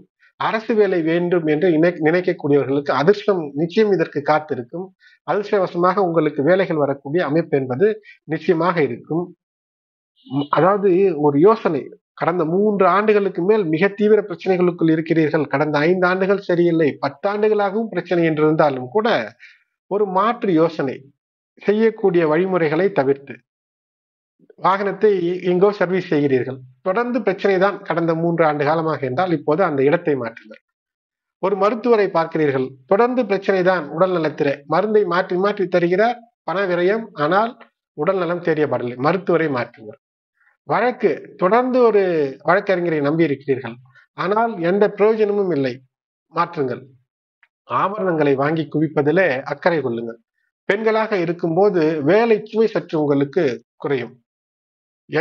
அரசு வேலை வேண்டும் என்று இணை நினைக்கக்கூடியவர்களுக்கு அதிர்ஷ்டம் நிச்சயம் இதற்கு காத்திருக்கும் அதிர்ஷ்டவசமாக உங்களுக்கு வேலைகள் வரக்கூடிய அமைப்பு என்பது நிச்சயமாக இருக்கும் அதாவது ஒரு யோசனை கடந்த மூன்று ஆண்டுகளுக்கு மேல் மிக தீவிர பிரச்சனைகளுக்குள் இருக்கிறீர்கள் கடந்த ஐந்து ஆண்டுகள் சரியில்லை பத்தாண்டுகளாகவும் பிரச்சனை என்றிருந்தாலும் கூட ஒரு மாற்று யோசனை செய்யக்கூடிய வழிமுறைகளை தவிர்த்து வாகனத்தை எங்கோ சர்வீஸ் செய்கிறீர்கள் தொடர்ந்து பிரச்சனை தான் கடந்த மூன்று ஆண்டு காலமாக என்றால் இப்போது அந்த இடத்தை மாற்றுங்கள் ஒரு மருத்துவரை பார்க்கிறீர்கள் தொடர்ந்து பிரச்சனை தான் உடல் நலத்திற மருந்தை மாற்றி மாற்றி தருகிறார் பண விரயம் ஆனால் உடல் நலம் தெரியப்படலை மருத்துவரை மாற்றுங்கள் வழக்கு தொடர்ந்து ஒரு வழக்கறிஞரை நம்பி இருக்கிறீர்கள் ஆனால் எந்த பிரயோஜனமும் இல்லை மாற்றுங்கள் ஆபரணங்களை வாங்கி குவிப்பதிலே அக்கறை கொள்ளுங்கள் பெண்களாக இருக்கும்போது வேலை சுவை சற்று உங்களுக்கு குறையும்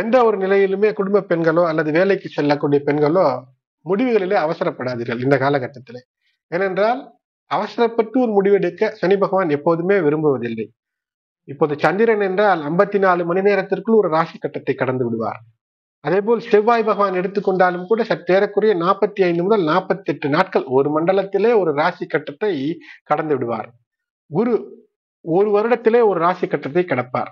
எந்த ஒரு நிலையிலுமே குடும்ப பெண்களோ அல்லது வேலைக்கு செல்லக்கூடிய பெண்களோ முடிவுகளிலே அவசரப்படாதீர்கள் இந்த காலகட்டத்திலே ஏனென்றால் அவசரப்பட்டு ஒரு முடிவெடுக்க சனி பகவான் எப்போதுமே விரும்புவதில்லை இப்போது சந்திரன் என்றால் ஐம்பத்தி நாலு மணி நேரத்திற்குள் ஒரு ராசி கட்டத்தை கடந்து விடுவார் அதே போல் செவ்வாய் பகவான் எடுத்துக்கொண்டாலும் கூட சற்றேறக்குரிய நாற்பத்தி ஐந்து முதல் நாற்பத்தி எட்டு நாட்கள் ஒரு மண்டலத்திலே ஒரு ராசி கட்டத்தை கடந்து விடுவார் குரு ஒரு வருடத்திலே ஒரு ராசி கட்டத்தை கடப்பார்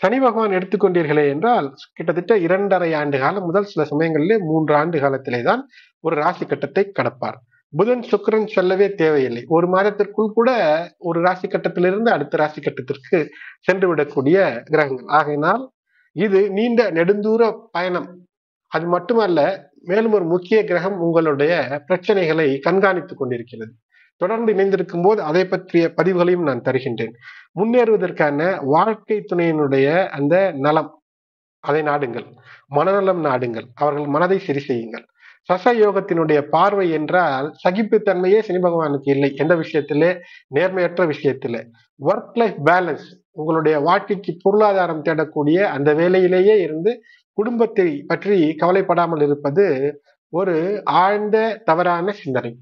சனி பகவான் எடுத்துக்கொண்டீர்களே என்றால் கிட்டத்தட்ட இரண்டரை ஆண்டு காலம் முதல் சில சமயங்களிலே மூன்று ஆண்டு காலத்திலே தான் ஒரு ராசி கட்டத்தை கடப்பார் புதன் சுக்கரன் சொல்லவே தேவையில்லை ஒரு மாதத்திற்குள் கூட ஒரு ராசி கட்டத்திலிருந்து அடுத்த ராசி கட்டத்திற்கு சென்று விடக்கூடிய கிரகங்கள் ஆகையினால் இது நீண்ட நெடுந்தூர பயணம் அது மட்டுமல்ல மேலும் ஒரு முக்கிய கிரகம் உங்களுடைய பிரச்சனைகளை கண்காணித்துக் கொண்டிருக்கிறது தொடர்ந்து இணைந்திருக்கும் போது அதை பற்றிய பதிவுகளையும் நான் தருகின்றேன் முன்னேறுவதற்கான வாழ்க்கை துணையினுடைய அந்த நலம் அதை நாடுங்கள் மனநலம் நாடுங்கள் அவர்கள் மனதை சரி செய்யுங்கள் சசயோகத்தினுடைய பார்வை என்றால் சகிப்புத்தன்மையே சனி பகவானுக்கு இல்லை எந்த விஷயத்திலே நேர்மையற்ற விஷயத்திலே ஒர்க் லைஃப் பேலன்ஸ் உங்களுடைய வாழ்க்கைக்கு பொருளாதாரம் தேடக்கூடிய அந்த வேலையிலேயே இருந்து குடும்பத்தை பற்றி கவலைப்படாமல் இருப்பது ஒரு ஆழ்ந்த தவறான சிந்தனை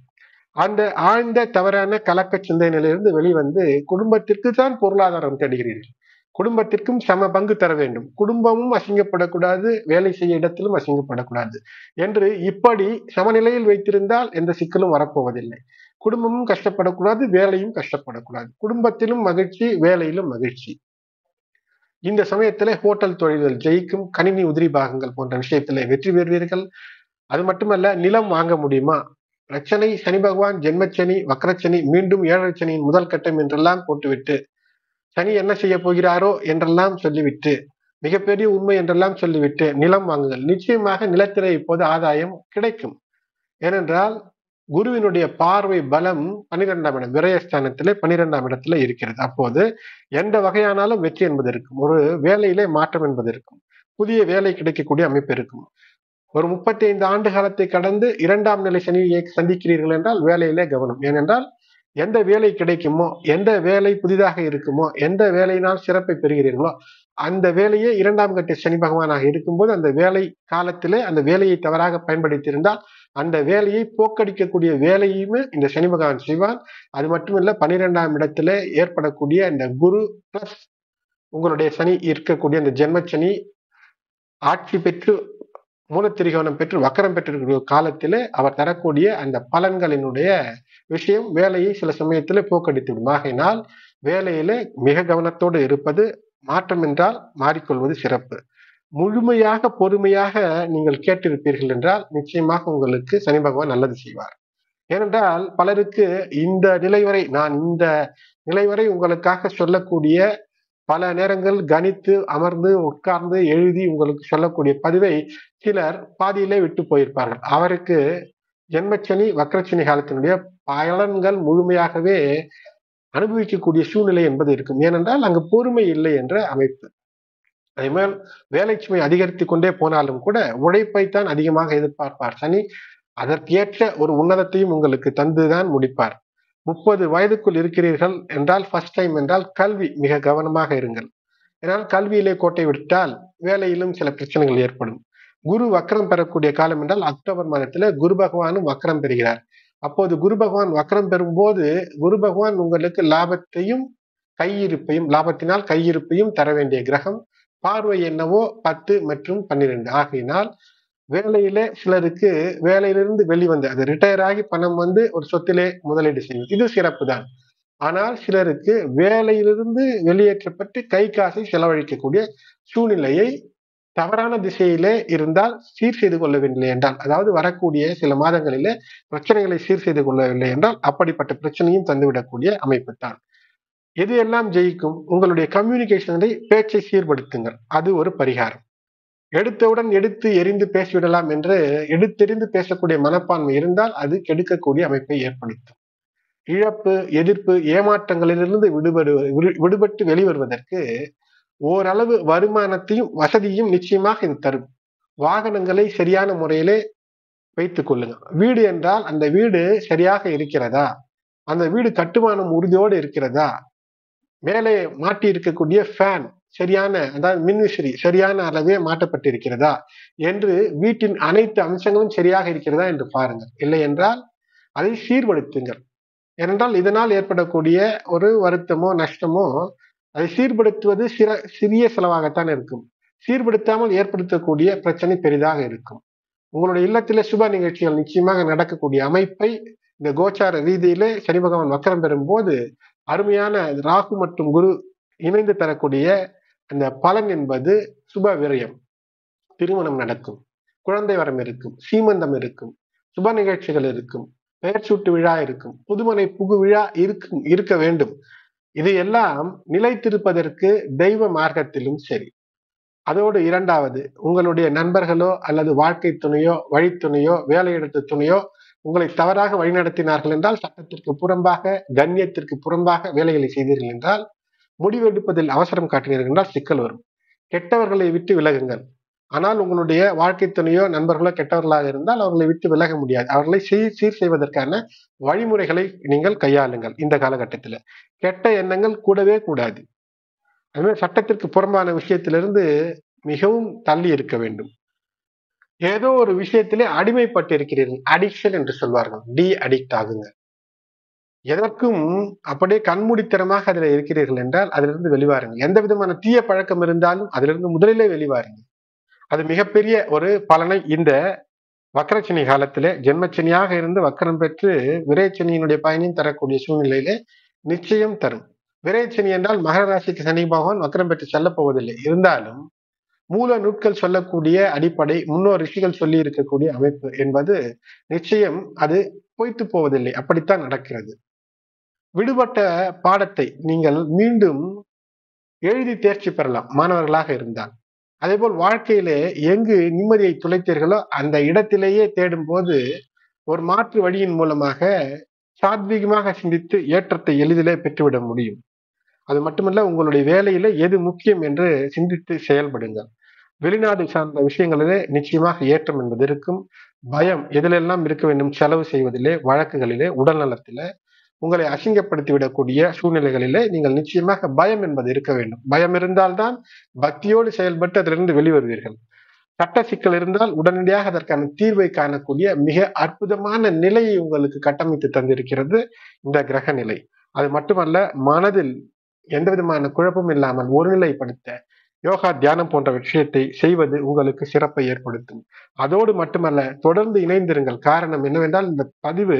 அந்த ஆழ்ந்த தவறான கலக்க சிந்தனையிலிருந்து வெளிவந்து குடும்பத்திற்கு தான் பொருளாதாரம் தேடுகிறீர்கள் குடும்பத்திற்கும் சம பங்கு தர வேண்டும் குடும்பமும் அசிங்கப்படக்கூடாது வேலை செய்ய இடத்திலும் அசிங்கப்படக்கூடாது என்று இப்படி சமநிலையில் வைத்திருந்தால் எந்த சிக்கலும் வரப்போவதில்லை குடும்பமும் கஷ்டப்படக்கூடாது வேலையும் கஷ்டப்படக்கூடாது குடும்பத்திலும் மகிழ்ச்சி வேலையிலும் மகிழ்ச்சி இந்த சமயத்தில் ஹோட்டல் தொழில்கள் ஜெயிக்கும் கணினி உதிரி பாகங்கள் போன்ற விஷயத்துல வெற்றி பெறுவீர்கள் அது மட்டுமல்ல நிலம் வாங்க முடியுமா பிரச்சனை சனி பகவான் ஜென்மச்சனி வக்கரச்சனி மீண்டும் ஏழரை சனியின் முதல் கட்டம் என்றெல்லாம் போட்டுவிட்டு சனி என்ன செய்ய போகிறாரோ என்றெல்லாம் சொல்லிவிட்டு மிகப்பெரிய உண்மை என்றெல்லாம் சொல்லிவிட்டு நிலம் வாங்குங்கள் நிச்சயமாக நிலத்திலே இப்போது ஆதாயம் கிடைக்கும் ஏனென்றால் குருவினுடைய பார்வை பலம் பனிரெண்டாம் இடம் விரயஸ்தானத்திலே பனிரெண்டாம் இடத்துல இருக்கிறது அப்போது எந்த வகையானாலும் வெற்றி என்பது இருக்கும் ஒரு வேலையிலே மாற்றம் என்பது இருக்கும் புதிய வேலை கிடைக்கக்கூடிய அமைப்பு இருக்கும் ஒரு முப்பத்தி ஐந்து ஆண்டு காலத்தை கடந்து இரண்டாம் நிலை சனியை சந்திக்கிறீர்கள் என்றால் வேலையிலே கவனம் ஏனென்றால் எந்த வேலை கிடைக்குமோ எந்த வேலை புதிதாக இருக்குமோ எந்த வேலையினால் சிறப்பை பெறுகிறீர்களோ அந்த வேலையே இரண்டாம் கட்ட சனி பகவானாக இருக்கும்போது அந்த வேலை காலத்திலே அந்த வேலையை தவறாக பயன்படுத்தியிருந்தால் அந்த வேலையை போக்கடிக்கக்கூடிய வேலையுமே இந்த சனி பகவான் செய்வான் அது மட்டும் இல்லை பன்னிரெண்டாம் இடத்துல ஏற்படக்கூடிய அந்த குரு பிளஸ் உங்களுடைய சனி இருக்கக்கூடிய அந்த ஜென்ம சனி ஆட்சி பெற்று மூலத்திரிகோணம் பெற்று வக்கரம் பெற்றிருக்கிற காலத்தில் அவர் தரக்கூடிய அந்த பலன்களினுடைய விஷயம் வேலையை சில சமயத்தில் போக்கடித்துவிடும் ஆகையினால் வேலையில மிக கவனத்தோடு இருப்பது மாற்றம் என்றால் மாறிக்கொள்வது சிறப்பு முழுமையாக பொறுமையாக நீங்கள் கேட்டிருப்பீர்கள் என்றால் நிச்சயமாக உங்களுக்கு சனி பகவான் நல்லது செய்வார் ஏனென்றால் பலருக்கு இந்த நிலை வரை நான் இந்த நிலை வரை உங்களுக்காக சொல்லக்கூடிய பல நேரங்கள் கணித்து அமர்ந்து உட்கார்ந்து எழுதி உங்களுக்கு சொல்லக்கூடிய பதிவை சிலர் பாதியிலே விட்டு போயிருப்பார்கள் அவருக்கு ஜென்மச்சனி வக்கரச்சனி காலத்தினுடைய பயன்கள் முழுமையாகவே அனுபவிக்கக்கூடிய சூழ்நிலை என்பது இருக்கும் ஏனென்றால் அங்கு பொறுமை இல்லை என்ற அமைப்பு அதேமேல் வேலை சுமை அதிகரித்து கொண்டே போனாலும் கூட உழைப்பைத்தான் அதிகமாக எதிர்பார்ப்பார் சனி அதற்கேற்ற ஒரு உன்னதத்தையும் உங்களுக்கு தந்துதான் முடிப்பார் முப்பது வயதுக்குள் இருக்கிறீர்கள் என்றால் ஃபர்ஸ்ட் டைம் என்றால் கல்வி மிக கவனமாக இருங்கள் ஏன்னால் கல்வியிலே கோட்டை விட்டால் வேலையிலும் சில பிரச்சனைகள் ஏற்படும் குரு வக்கரம் பெறக்கூடிய காலம் என்றால் அக்டோபர் மாதத்துல குரு பகவானும் வக்கரம் பெறுகிறார் அப்போது குரு பகவான் வக்கரம் பெறும்போது குரு பகவான் உங்களுக்கு லாபத்தையும் கையிருப்பையும் லாபத்தினால் கையிருப்பையும் தர வேண்டிய கிரகம் பார்வை என்னவோ பத்து மற்றும் பன்னிரெண்டு ஆகையினால் வேலையில சிலருக்கு வேலையிலிருந்து வெளிவந்து அது ரிட்டையர் ஆகி பணம் வந்து ஒரு சொத்திலே முதலீடு செய்யும் இது சிறப்பு தான் ஆனால் சிலருக்கு வேலையிலிருந்து வெளியேற்றப்பட்டு கை காசை செலவழிக்கக்கூடிய சூழ்நிலையை தவறான திசையிலே இருந்தால் சீர் செய்து கொள்ளவில்லை என்றால் அதாவது வரக்கூடிய சில மாதங்களிலே பிரச்சனைகளை சீர் செய்து கொள்ளவில்லை என்றால் அப்படிப்பட்ட பிரச்சனையும் தந்துவிடக்கூடிய அமைப்பு தான் எது எல்லாம் ஜெயிக்கும் உங்களுடைய கம்யூனிகேஷனை பேச்சை சீர்படுத்துங்கள் அது ஒரு பரிகாரம் எடுத்தவுடன் எடுத்து எரிந்து பேசிவிடலாம் என்று எடுத்தெறிந்து பேசக்கூடிய மனப்பான்மை இருந்தால் அது கெடுக்கக்கூடிய அமைப்பை ஏற்படுத்தும் இழப்பு எதிர்ப்பு ஏமாற்றங்களிலிருந்து விடுபடு விடுபட்டு வெளிவருவதற்கு ஓரளவு வருமானத்தையும் வசதியும் நிச்சயமாக இது தரும் வாகனங்களை சரியான முறையிலே வைத்துக் கொள்ளுங்க வீடு என்றால் அந்த வீடு சரியாக இருக்கிறதா அந்த வீடு கட்டுமானம் உறுதியோடு இருக்கிறதா மேலே மாட்டி இருக்கக்கூடிய ஃபேன் சரியான அதாவது மின்விசிறி சரியான அளவே மாட்டப்பட்டிருக்கிறதா என்று வீட்டின் அனைத்து அம்சங்களும் சரியாக இருக்கிறதா என்று பாருங்கள் இல்லை என்றால் அதை சீர்படுத்துங்கள் ஏனென்றால் இதனால் ஏற்படக்கூடிய ஒரு வருத்தமோ நஷ்டமோ அதை சீர்படுத்துவது சிற சிறிய செலவாகத்தான் இருக்கும் சீர்படுத்தாமல் ஏற்படுத்தக்கூடிய பிரச்சனை பெரிதாக இருக்கும் உங்களுடைய இல்லத்தில சுப நிகழ்ச்சிகள் நிச்சயமாக நடக்கக்கூடிய அமைப்பை இந்த கோச்சார ரீதியிலே சனி பகவான் வக்கரம் பெறும் போது அருமையான ராகு மற்றும் குரு இணைந்து தரக்கூடிய அந்த பலன் என்பது சுப விரயம் திருமணம் நடக்கும் குழந்தை வரம் இருக்கும் சீமந்தம் இருக்கும் சுப நிகழ்ச்சிகள் இருக்கும் பெயர் சூட்டு விழா இருக்கும் புதுமனை புகு விழா இருக்கும் இருக்க வேண்டும் இதையெல்லாம் நிலைத்திருப்பதற்கு தெய்வ மார்க்கத்திலும் சரி அதோடு இரண்டாவது உங்களுடைய நண்பர்களோ அல்லது வாழ்க்கை துணையோ வழித்துணையோ வேலையிடத்து துணையோ உங்களை தவறாக வழிநடத்தினார்கள் என்றால் சட்டத்திற்கு புறம்பாக கண்ணியத்திற்கு புறம்பாக வேலைகளை செய்தீர்கள் என்றால் முடிவெடுப்பதில் அவசரம் காட்டினீர்கள் என்றால் சிக்கல் வரும் கெட்டவர்களை விட்டு விலகுங்கள் ஆனால் உங்களுடைய வாழ்க்கை துணையோ நண்பர்களோ கெட்டவர்களாக இருந்தால் அவர்களை விட்டு விலக முடியாது அவர்களை சீர் சீர் செய்வதற்கான வழிமுறைகளை நீங்கள் கையாளுங்கள் இந்த காலகட்டத்தில் கெட்ட எண்ணங்கள் கூடவே கூடாது அதுமாதிரி சட்டத்திற்கு புறம்பான விஷயத்திலிருந்து மிகவும் தள்ளி இருக்க வேண்டும் ஏதோ ஒரு விஷயத்திலே அடிமைப்பட்டு இருக்கிறீர்கள் அடிக்ஷன் என்று சொல்வார்கள் டி அடிக்ட் ஆகுங்க எதற்கும் அப்படியே கண்மூடித்தனமாக அதில் இருக்கிறீர்கள் என்றால் அதிலிருந்து வெளிவாருங்கள் எந்த விதமான தீய பழக்கம் இருந்தாலும் அதிலிருந்து முதலிலே வெளிவாருங்கள் அது மிகப்பெரிய ஒரு பலனை இந்த வக்கரச்சனி காலத்திலே ஜென்மச்சனியாக இருந்து வக்கரம் பெற்று விரைச்சனியினுடைய பயனையும் தரக்கூடிய சூழ்நிலையிலே நிச்சயம் தரும் விரைச்சனி என்றால் மகர ராசிக்கு சனி பகவான் வக்கரம் பெற்று செல்ல போவதில்லை இருந்தாலும் மூல நூட்கள் சொல்லக்கூடிய அடிப்படை முன்னோர் ரிஷிகள் சொல்லி இருக்கக்கூடிய அமைப்பு என்பது நிச்சயம் அது பொய்த்து போவதில்லை அப்படித்தான் நடக்கிறது விடுபட்ட பாடத்தை நீங்கள் மீண்டும் எழுதி தேர்ச்சி பெறலாம் மாணவர்களாக இருந்தால் அதே போல் வாழ்க்கையிலே எங்கு நிம்மதியை துளைத்தீர்களோ அந்த இடத்திலேயே தேடும் போது ஒரு மாற்று வழியின் மூலமாக சாத்வீகமாக சிந்தித்து ஏற்றத்தை எளிதிலே பெற்றுவிட முடியும் அது மட்டுமல்ல உங்களுடைய வேலையில எது முக்கியம் என்று சிந்தித்து செயல்படுங்கள் வெளிநாடு சார்ந்த விஷயங்களிலே நிச்சயமாக ஏற்றம் என்பது இருக்கும் பயம் எதிலெல்லாம் இருக்க வேண்டும் செலவு செய்வதிலே வழக்குகளிலே உடல் நலத்திலே உங்களை அசிங்கப்படுத்திவிடக்கூடிய சூழ்நிலைகளிலே நீங்கள் நிச்சயமாக பயம் என்பது இருக்க வேண்டும் பயம் இருந்தால்தான் பக்தியோடு செயல்பட்டு அதிலிருந்து வெளிவருவீர்கள் சட்ட சிக்கல் இருந்தால் உடனடியாக அதற்கான தீர்வை காணக்கூடிய மிக அற்புதமான நிலையை உங்களுக்கு கட்டமைத்து தந்திருக்கிறது இந்த கிரக நிலை அது மட்டுமல்ல மனதில் எந்த விதமான குழப்பம் இல்லாமல் ஒருநிலைப்படுத்த யோகா தியானம் போன்ற விஷயத்தை செய்வது உங்களுக்கு சிறப்பை ஏற்படுத்தும் அதோடு மட்டுமல்ல தொடர்ந்து இணைந்திருங்கள் காரணம் என்னவென்றால் இந்த பதிவு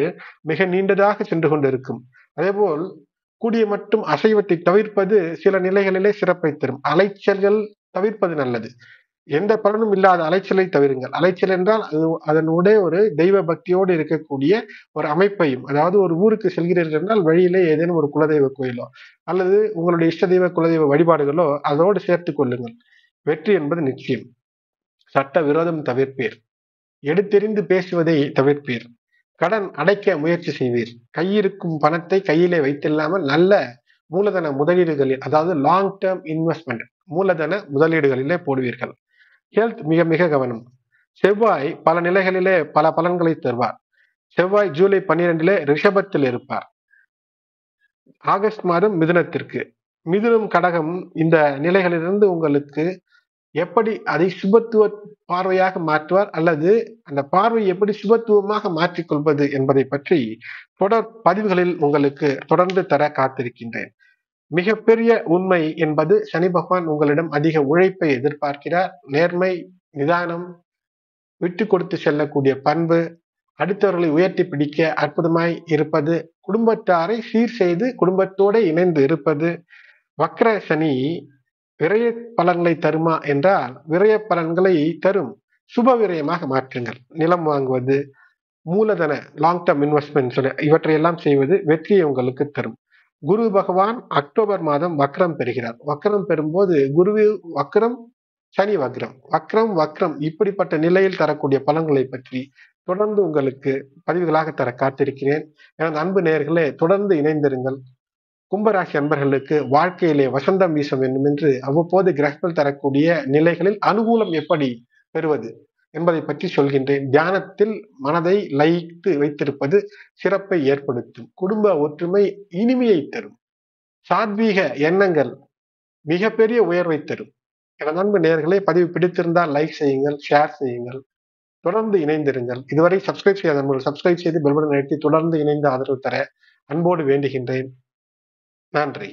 மிக நீண்டதாக சென்று கொண்டிருக்கும் அதேபோல் கூடிய மட்டும் அசைவத்தை தவிர்ப்பது சில நிலைகளிலே சிறப்பை தரும் அலைச்சல்கள் தவிர்ப்பது நல்லது எந்த பலனும் இல்லாத அலைச்சலை தவிருங்கள் அலைச்சல் என்றால் அது அதனுடைய ஒரு தெய்வ பக்தியோடு இருக்கக்கூடிய ஒரு அமைப்பையும் அதாவது ஒரு ஊருக்கு செல்கிறீர்கள் என்றால் வழியிலே ஏதேனும் ஒரு குலதெய்வ கோயிலோ அல்லது உங்களுடைய இஷ்ட தெய்வ குலதெய்வ வழிபாடுகளோ அதோடு சேர்த்து கொள்ளுங்கள் வெற்றி என்பது நிச்சயம் சட்ட விரோதம் தவிர்ப்பீர் எடுத்தெறிந்து பேசுவதை தவிர்ப்பீர் கடன் அடைக்க முயற்சி செய்வீர் கையிருக்கும் பணத்தை கையிலே வைத்தில்லாமல் நல்ல மூலதன முதலீடுகளில் அதாவது லாங் டேர்ம் இன்வெஸ்ட்மெண்ட் மூலதன முதலீடுகளிலே போடுவீர்கள் ஹெல்த் மிக மிக கவனம் செவ்வாய் பல நிலைகளிலே பல பலன்களை தருவார் செவ்வாய் ஜூலை பன்னிரெண்டிலே ரிஷபத்தில் இருப்பார் ஆகஸ்ட் மாதம் மிதுனத்திற்கு மிதுனம் கடகம் இந்த நிலைகளிலிருந்து உங்களுக்கு எப்படி அதை சுபத்துவ பார்வையாக மாற்றுவார் அல்லது அந்த பார்வை எப்படி சுபத்துவமாக மாற்றிக்கொள்வது என்பதை பற்றி தொடர் பதிவுகளில் உங்களுக்கு தொடர்ந்து தர காத்திருக்கின்றேன் மிகப்பெரிய உண்மை என்பது சனி பகவான் உங்களிடம் அதிக உழைப்பை எதிர்பார்க்கிறார் நேர்மை நிதானம் விட்டு கொடுத்து செல்லக்கூடிய பண்பு அடுத்தவர்களை உயர்த்தி பிடிக்க அற்புதமாய் இருப்பது குடும்பத்தாரை சீர் செய்து குடும்பத்தோடு இணைந்து இருப்பது வக்ர சனி விரய பலன்களை தருமா என்றால் விரய பலன்களை தரும் சுப விரயமாக மாற்றுங்கள் நிலம் வாங்குவது மூலதன லாங் டேர்ம் இன்வெஸ்ட்மெண்ட் இவற்றையெல்லாம் செய்வது வெற்றியை உங்களுக்கு தரும் குரு பகவான் அக்டோபர் மாதம் வக்ரம் பெறுகிறார் வக்ரம் பெறும்போது குரு வக்ரம் சனி வக்ரம் வக்ரம் வக்ரம் இப்படிப்பட்ட நிலையில் தரக்கூடிய பலன்களை பற்றி தொடர்ந்து உங்களுக்கு பதிவுகளாக தர காத்திருக்கிறேன் எனது அன்பு நேர்களே தொடர்ந்து இணைந்திருங்கள் கும்பராசி அன்பர்களுக்கு வாழ்க்கையிலே வசந்தம் வீச வேண்டும் என்று அவ்வப்போது கிரகங்கள் தரக்கூடிய நிலைகளில் அனுகூலம் எப்படி பெறுவது என்பதை பற்றி சொல்கின்றேன் தியானத்தில் மனதை லயித்து வைத்திருப்பது சிறப்பை ஏற்படுத்தும் குடும்ப ஒற்றுமை இனிமையை தரும் சாத்வீக எண்ணங்கள் மிகப்பெரிய உயர்வை தரும் என நண்பு நேர்களை பதிவு பிடித்திருந்தால் லைக் செய்யுங்கள் ஷேர் செய்யுங்கள் தொடர்ந்து இணைந்திருங்கள் இதுவரை சப்ஸ்கிரைப் செய்யாத நண்பர்கள் சப்ஸ்கிரைப் செய்து பெல்படன் நடத்தி தொடர்ந்து இணைந்து ஆதரவு தர அன்போடு வேண்டுகின்றேன் நன்றி